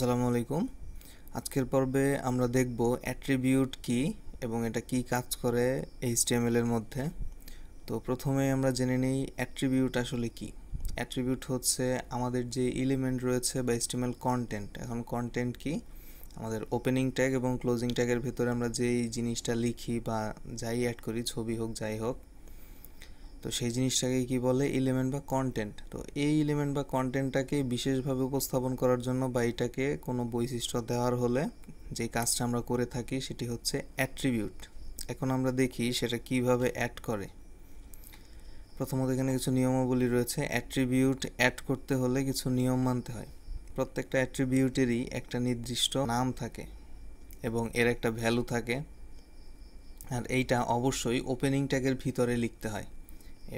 আসসালামু আলাইকুম আজকের পর্বে আমরা দেখব অ্যাট্রিবিউট কি এবং এটা কি কাজ করে এইচটিএমএল এর মধ্যে তো প্রথমে আমরা জেনে নিই অ্যাট্রিবিউট আসলে কি অ্যাট্রিবিউট হচ্ছে আমাদের যে এলিমেন্ট রয়েছে বা স্টেমেল কন্টেন্ট এখন কন্টেন্ট কি আমাদের ওপেনিং ট্যাগ এবং ক্লোজিং ট্যাগের ভিতরে আমরা যেই জিনিসটা লিখি বা যাই অ্যাড করি ছবি হোক যাই হোক তো সেই জিনিসটাকে কি বলে এলিমেন্ট বা কন্টেন্ট তো এই এলিমেন্ট বা কন্টেন্টটাকে বিশেষভাবে উপস্থাপন করার জন্য বা এটাকে কোনো বৈশিষ্ট্য দেওয়ার হলে যে কাজটা আমরা করে থাকি সেটি হচ্ছে অ্যাট্রিবিউট এখন আমরা দেখি সেটা কিভাবে অ্যাড করে প্রথমত এখানে কিছু নিয়মাবলী রয়েছে অ্যাট্রিবিউট অ্যাড করতে হলে কিছু নিয়ম মানতে হয় প্রত্যেকটা অ্যাট্রিবিউটেরই একটা নির্দিষ্ট নাম থাকে এবং এর একটা ভ্যালু থাকে আর এইটা অবশ্যই ওপেনিং ট্যাগের ভিতরে লিখতে হয়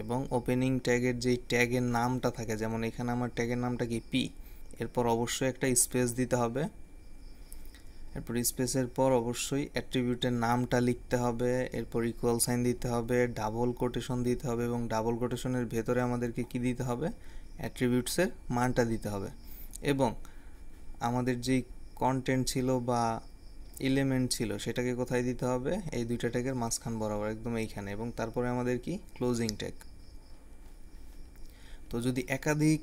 এবং ওপেনিং ট্যাগের যেই ট্যাগের নামটা থাকে যেমন এখানে আমার ট্যাগের নামটা কি পি এরপর অবশ্যই একটা স্পেস দিতে হবে এরপর স্পেসের পর অবশ্যই অ্যাট্রিবিউটের নামটা লিখতে হবে এরপর ইকুয়াল সাইন দিতে হবে ডাবল কোটেশন দিতে হবে এবং ডাবল কোটেশনের ভেতরে আমাদেরকে কি দিতে হবে অ্যাট্রিবিউটসের মানটা দিতে হবে এবং আমাদের যেই কন্টেন্ট ছিল বা এলিমেন্ট ছিল সেটাকে কোথায় দিতে হবে এই দুইটা ট্যাগের মাঝখান বরাবর একদম এইখানে এবং তারপরে আমাদের কি ক্লোজিং ট্যাগ তো যদি একাধিক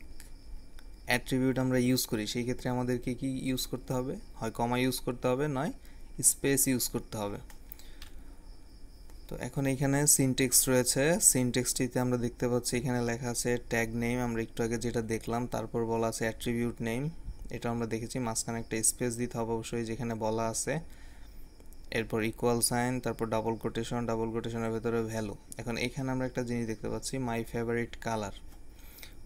অ্যাট্রিবিউট আমরা ইউজ করি সেই ক্ষেত্রে আমাদেরকে কি ইউজ করতে হবে হয় কমা ইউজ করতে হবে নয় স্পেস ইউজ করতে হবে তো এখন এখানে সিনটেক্স রয়েছে সিনটেক্সটিতে আমরা দেখতে পাচ্ছি এখানে লেখা আছে ট্যাগ নেম আমরা একটু আগে যেটা দেখলাম তারপর বলা আছে অ্যাট্রিবিউট নেম এটা আমরা দেখেছি মাঝখানে একটা স্পেস দিতে হবে অবশ্যই যেখানে বলা আছে এরপর ইকুয়াল সাইন তারপর ডাবল কোটেশন ডাবল কোটেশনের ভেতরে ভ্যালু এখন এখানে আমরা একটা জিনিস দেখতে পাচ্ছি মাই ফেভারিট কালার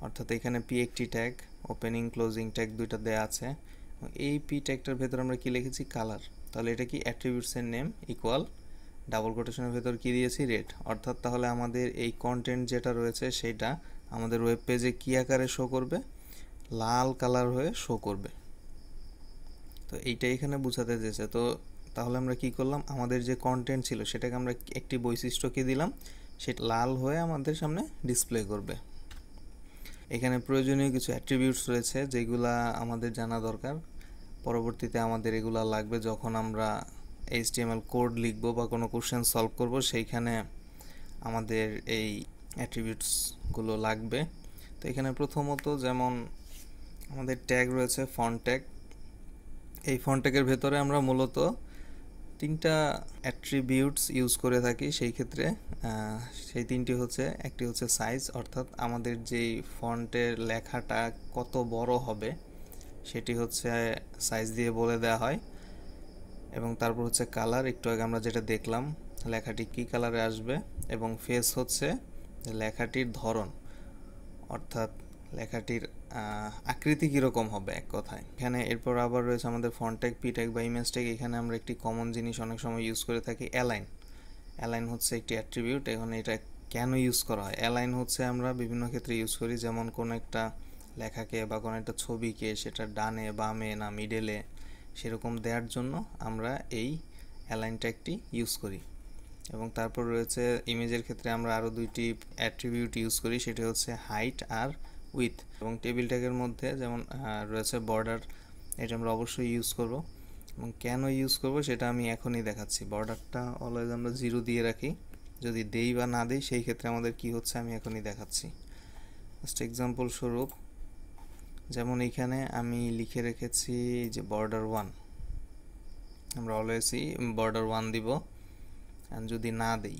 অর্থাৎ এখানে পি একটি ট্যাগ ওপেনিং ক্লোজিং ট্যাগ দুইটা দেয়া আছে এই পি ট্যাগটার ভেতরে আমরা কি লিখেছি কালার তাহলে এটা কি অ্যাট্রিবিউটসের নেম ইকুয়াল ডাবল কোটেশনের ভেতর কি দিয়েছি রেড অর্থাৎ তাহলে আমাদের এই কন্টেন্ট যেটা রয়েছে সেটা আমাদের ওয়েব পেজে কী আকারে শো করবে লাল কালার হয়ে শো করবে তো এইটা এখানে বোঝাতে চেয়েছে তো তাহলে আমরা কি করলাম আমাদের যে কন্টেন্ট ছিল সেটাকে আমরা একটি বৈশিষ্ট্যকে দিলাম সেটা লাল হয়ে আমাদের সামনে ডিসপ্লে করবে এখানে প্রয়োজনীয় কিছু অ্যাট্রিবিউটস রয়েছে যেগুলা আমাদের জানা দরকার পরবর্তীতে আমাদের এগুলা লাগবে যখন আমরা এইচটিএমএল কোড লিখবো বা কোনো কোশ্চেন সলভ করব সেইখানে আমাদের এই অ্যাট্রিবিউটসগুলো লাগবে তো এখানে প্রথমত যেমন আমাদের ট্যাগ রয়েছে ফন্ট ট্যাগ এই ফন ট্যাগের ভেতরে আমরা মূলত তিনটা অ্যাট্রিবিউটস ইউজ করে থাকি সেই ক্ষেত্রে সেই তিনটি হচ্ছে একটি হচ্ছে সাইজ অর্থাৎ আমাদের যেই ফন্টের লেখাটা কত বড় হবে সেটি হচ্ছে সাইজ দিয়ে বলে দেওয়া হয় এবং তারপর হচ্ছে কালার একটু আগে আমরা যেটা দেখলাম লেখাটি কি কালারে আসবে এবং ফেস হচ্ছে লেখাটির ধরন অর্থাৎ লেখাটির আকৃতি কীরকম হবে এক কথায় এখানে এরপর আবার রয়েছে আমাদের ফন্টেক পিটেক বা ইমেজ এখানে আমরা একটি কমন জিনিস অনেক সময় ইউজ করে থাকি অ্যালাইন অ্যালাইন হচ্ছে একটি অ্যাট্রিবিউট এখন এটা কেন ইউজ করা হয় অ্যালাইন হচ্ছে আমরা বিভিন্ন ক্ষেত্রে ইউজ করি যেমন কোনো একটা লেখাকে বা কোনো একটা ছবিকে সেটা ডানে বামে না মিডেলে সেরকম দেওয়ার জন্য আমরা এই অ্যালাইনটা একটি ইউজ করি এবং তারপর রয়েছে ইমেজের ক্ষেত্রে আমরা আরও দুইটি অ্যাট্রিবিউট ইউজ করি সেটি হচ্ছে হাইট আর উইথ এবং টেবিল ট্যাগের মধ্যে যেমন রয়েছে বর্ডার এটা আমরা অবশ্যই ইউজ করব এবং কেন ইউজ করব সেটা আমি এখনই দেখাচ্ছি বর্ডারটা অলওয়েজ আমরা জিরো দিয়ে রাখি যদি দেই বা না দেই সেই ক্ষেত্রে আমাদের কি হচ্ছে আমি এখনই দেখাচ্ছি ফার্স্ট এক্সাম্পল স্বরূপ যেমন এখানে আমি লিখে রেখেছি যে বর্ডার ওয়ান আমরা অলওয়েজই বর্ডার ওয়ান দিব যদি না দেই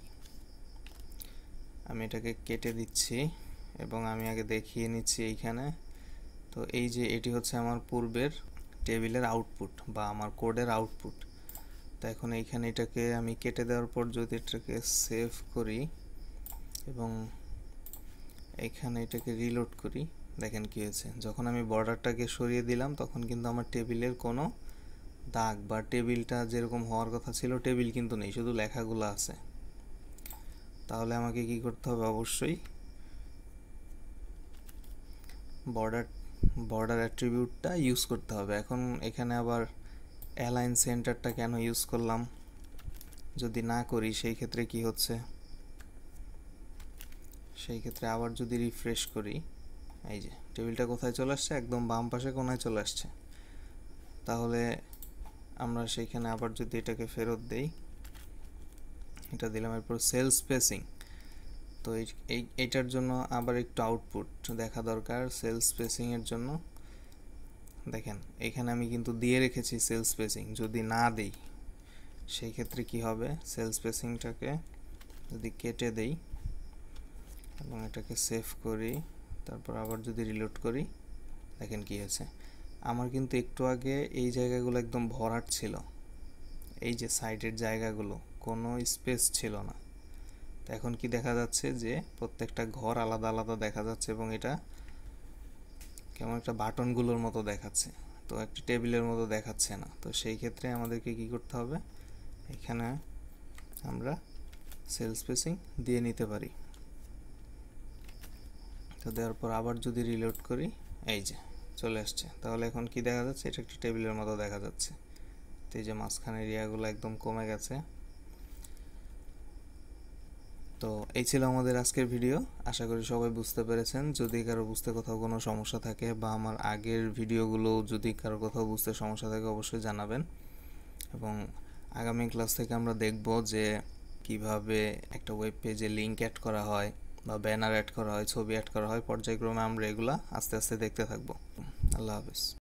আমি এটাকে কেটে দিচ্ছি এবং আমি আগে দেখিয়ে নিচ্ছি এইখানে তো এই যে এটি হচ্ছে আমার পূর্বের টেবিলের আউটপুট বা আমার কোডের আউটপুট তো এখন এইখানে এটাকে আমি কেটে দেওয়ার পর যদি এটাকে সেভ করি এবং এখানে এটাকে রিলোড করি দেখেন কী হয়েছে যখন আমি বর্ডারটাকে সরিয়ে দিলাম তখন কিন্তু আমার টেবিলের কোনো দাগ বা টেবিলটা যেরকম হওয়ার কথা ছিল টেবিল কিন্তু নেই শুধু লেখাগুলো আছে তাহলে আমাকে কি করতে হবে অবশ্যই বর্ডার বর্ডার অ্যাট্রিবিউটটা ইউজ করতে হবে এখন এখানে আবার অ্যালাইন সেন্টারটা কেন ইউজ করলাম যদি না করি সেই ক্ষেত্রে কি হচ্ছে সেই ক্ষেত্রে আবার যদি রিফ্রেশ করি এই যে টেবিলটা কোথায় চলে আসছে একদম বাম পাশে কোনায় চলে আসছে তাহলে আমরা সেইখানে আবার যদি এটাকে ফেরত দেই এটা দিলাম এরপর সেলস স্পেসিং তো এই এটার জন্য আবার একটু আউটপুট দেখা দরকার সেল স্পেসিংয়ের জন্য দেখেন এখানে আমি কিন্তু দিয়ে রেখেছি সেল স্পেসিং যদি না দিই সেই ক্ষেত্রে কি হবে সেল স্পেসিংটাকে যদি কেটে দেই এবং এটাকে সেভ করি তারপর আবার যদি রিলোড করি দেখেন কি হয়েছে আমার কিন্তু একটু আগে এই জায়গাগুলো একদম ভরাট ছিল এই যে সাইডের জায়গাগুলো কোনো স্পেস ছিল না এখন কি দেখা যাচ্ছে যে প্রত্যেকটা ঘর আলাদা আলাদা দেখা যাচ্ছে এবং এটা কেমন একটা বাটনগুলোর মতো দেখাচ্ছে তো একটা টেবিলের মতো দেখাচ্ছে না তো সেই ক্ষেত্রে আমাদেরকে কি করতে হবে এখানে আমরা সেল স্পেসিং দিয়ে নিতে পারি তো দেওয়ার পর আবার যদি রিলোড করি এই যে চলে আসছে তাহলে এখন কি দেখা যাচ্ছে এটা একটা টেবিলের মতো দেখা যাচ্ছে তো এই যে মাঝখানের এরিয়াগুলো একদম কমে গেছে তো এই ছিল আমাদের আজকের ভিডিও আশা করি সবাই বুঝতে পেরেছেন যদি কারো বুঝতে কোথাও কোনো সমস্যা থাকে বা আমার আগের ভিডিওগুলো যদি কারো কোথাও বুঝতে সমস্যা থাকে অবশ্যই জানাবেন এবং আগামী ক্লাস থেকে আমরা দেখব যে কিভাবে একটা ওয়েব পেজে লিঙ্ক অ্যাড করা হয় বা ব্যানার অ্যাড করা হয় ছবি অ্যাড করা হয় পর্যায়ক্রমে আমরা এগুলা আস্তে আস্তে দেখতে থাকবো আল্লাহ হাফিজ